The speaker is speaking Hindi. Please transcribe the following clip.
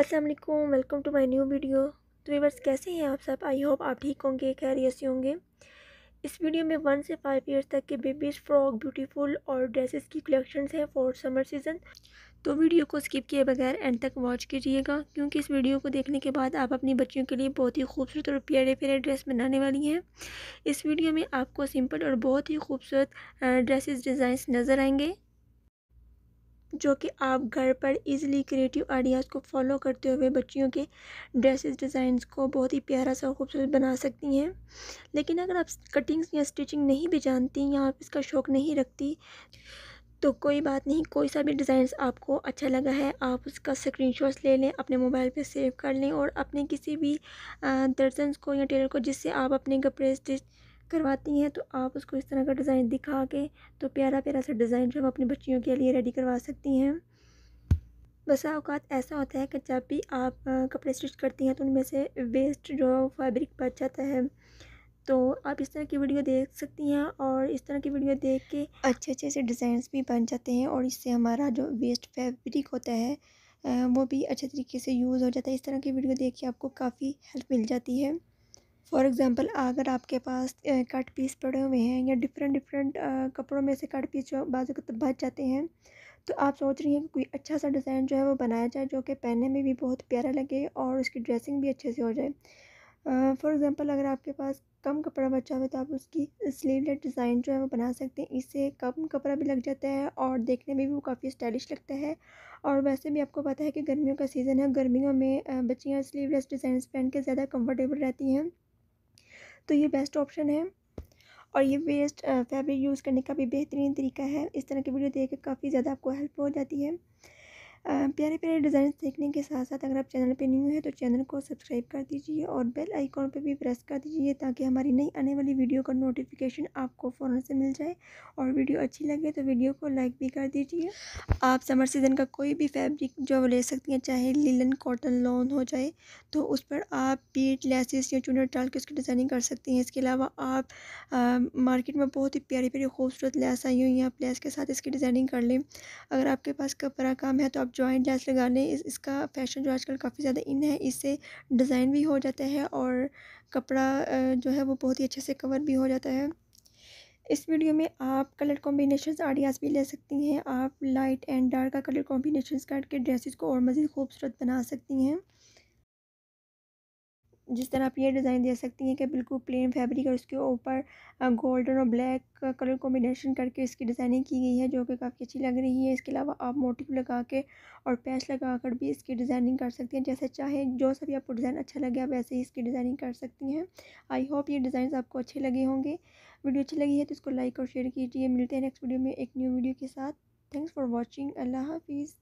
Aslam welcome to my new video तो वीवर्स कैसे हैं आप सब आई होप आप ठीक होंगे खैरियत से होंगे इस वीडियो में वन से फाइव ईयर्स तक के बेबीज़ फ्रॉक ब्यूटीफुल और ड्रेसेस की कलेक्शंस हैं फॉर समर सीज़न तो वीडियो को स्किप किए बगैर एंड तक वॉच कीजिएगा क्योंकि इस वीडियो को देखने के बाद आप अपनी बच्चियों के लिए बहुत ही खूबसूरत और प्यारे प्यारे ड्रेस बनाने वाली हैं इस वीडियो में आपको सिंपल और बहुत ही खूबसूरत ड्रेसेस डिज़ाइंस नज़र आएंगे जो कि आप घर पर इजीली क्रिएटिव आइडियाज़ को फॉलो करते हुए बच्चियों के ड्रेसेस डिज़ाइंस को बहुत ही प्यारा सा खूबसूरत बना सकती हैं लेकिन अगर आप कटिंग्स या स्टिचिंग नहीं भी जानती या आप इसका शौक़ नहीं रखती तो कोई बात नहीं कोई सा भी डिज़ाइन आपको अच्छा लगा है आप उसका स्क्रीनशॉट ले लें अपने मोबाइल पे सेव कर लें और अपने किसी भी दर्जन को या टेलर को जिससे आप अपने कपड़े स्टिच करवाती हैं तो आप उसको इस तरह का डिज़ाइन दिखा के तो प्यारा प्यारा सा डिज़ाइन जो हम अपनी बच्चियों के लिए रेडी करवा सकती हैं बस अवकात ऐसा होता है कि जब भी आप कपड़े स्टिच करती हैं तो उनमें से वेस्ट जो फैब्रिक बच जाता है तो आप इस तरह की वीडियो देख सकती हैं और इस तरह की वीडियो देख के अच्छे अच्छे से डिज़ाइंस भी बन जाते हैं और इससे हमारा जो वेस्ट फैब्रिक होता है वो भी अच्छे तरीके से यूज़ हो जाता है इस तरह की वीडियो देख के आपको काफ़ी हेल्प मिल जाती है फॉर एग्ज़ाम्पल अगर आपके पास कट पीस पड़े हुए हैं या डिफरेंट डिफरेंट कपड़ों में से कट पीस जो बाजू के बच जाते हैं तो आप सोच रही हैं कि कोई अच्छा सा डिज़ाइन जो है वो बनाया जाए जो कि पहनने में भी बहुत प्यारा लगे और उसकी ड्रेसिंग भी अच्छे से हो जाए फॉर एग्ज़ाम्पल अगर आपके पास कम कपड़ा बचा हुआ है तो आप उसकी स्लीवलेस डिज़ाइन जो है वो बना सकते हैं इससे कम कपड़ा भी लग जाता है और देखने में भी वो काफ़ी स्टाइलिश लगता है और वैसे भी आपको पता है कि गर्मियों का सीज़न है गर्मियों में बच्चियाँ स्लीवलेस डिज़ाइन पहन के ज़्यादा कम्फर्टेबल रहती हैं तो ये बेस्ट ऑप्शन है और ये वेस्ट फैब्रिक यूज़ करने का भी बेहतरीन तरीका है इस तरह की वीडियो देख कर काफ़ी ज़्यादा आपको हेल्प हो जाती है प्यारे प्यारे डिज़ाइन देखने के साथ साथ अगर आप चैनल पे न्यू हैं तो चैनल को सब्सक्राइब कर दीजिए और बेल आइकॉन पे भी प्रेस कर दीजिए ताकि हमारी नई आने वाली वीडियो का नोटिफिकेशन आपको फ़ौरन से मिल जाए और वीडियो अच्छी लगे तो वीडियो को लाइक भी कर दीजिए आप समर सीज़न का कोई भी फैब्रिक जो ले सकती हैं चाहे लीलन कॉटन लॉन हो जाए तो उस पर आप पीट लेसिस या चूनर डाल के उसकी डिज़ाइनिंग कर सकती हैं इसके अलावा आप मार्केट में बहुत ही प्यारी प्यारी खूबसूरत लेस आई हुई हैं आप लेस के साथ इसकी डिज़ाइनिंग कर लें अगर आपके पास कपड़ा काम है तो आप जॉइंट लेस लगा इस, इसका फैशन जो आजकल काफ़ी ज़्यादा इन है इससे डिज़ाइन भी हो जाता है और कपड़ा जो है वो बहुत ही अच्छे से कवर भी हो जाता है इस वीडियो में आप कलर कॉम्बिनेशन आइडियाज़ भी ले सकती हैं आप लाइट एंड डार्क का कलर कॉम्बिनेशन करके ड्रेसेस को और मज़ीद खूबसूरत बना सकती हैं जिस तरह आप ये डिज़ाइन दे सकती हैं कि बिल्कुल प्लेन फैब्रिक और उसके ऊपर गोल्डन और ब्लैक कलर कॉम्बिनेशन करके इसकी डिज़ाइनिंग की गई है जो कि काफ़ी अच्छी लग रही है इसके अलावा आप मोटिव लगा के और पैच लगा कर भी इसकी डिज़ाइनिंग कर सकती हैं जैसे चाहे जो सा भी आपको डिज़ाइन अच्छा लगे आप वैसे ही इसकी डिज़ाइनिंग कर सकती हैं आई होप ये डिज़ाइन आपको अच्छे लगे होंगे वीडियो अच्छी लगी है तो इसको लाइक और शेयर कीजिए मिलते हैं नेक्स्ट वीडियो में एक न्यू वीडियो के साथ थैंक्स फॉर वॉचिंग अल्लाह हाफिज़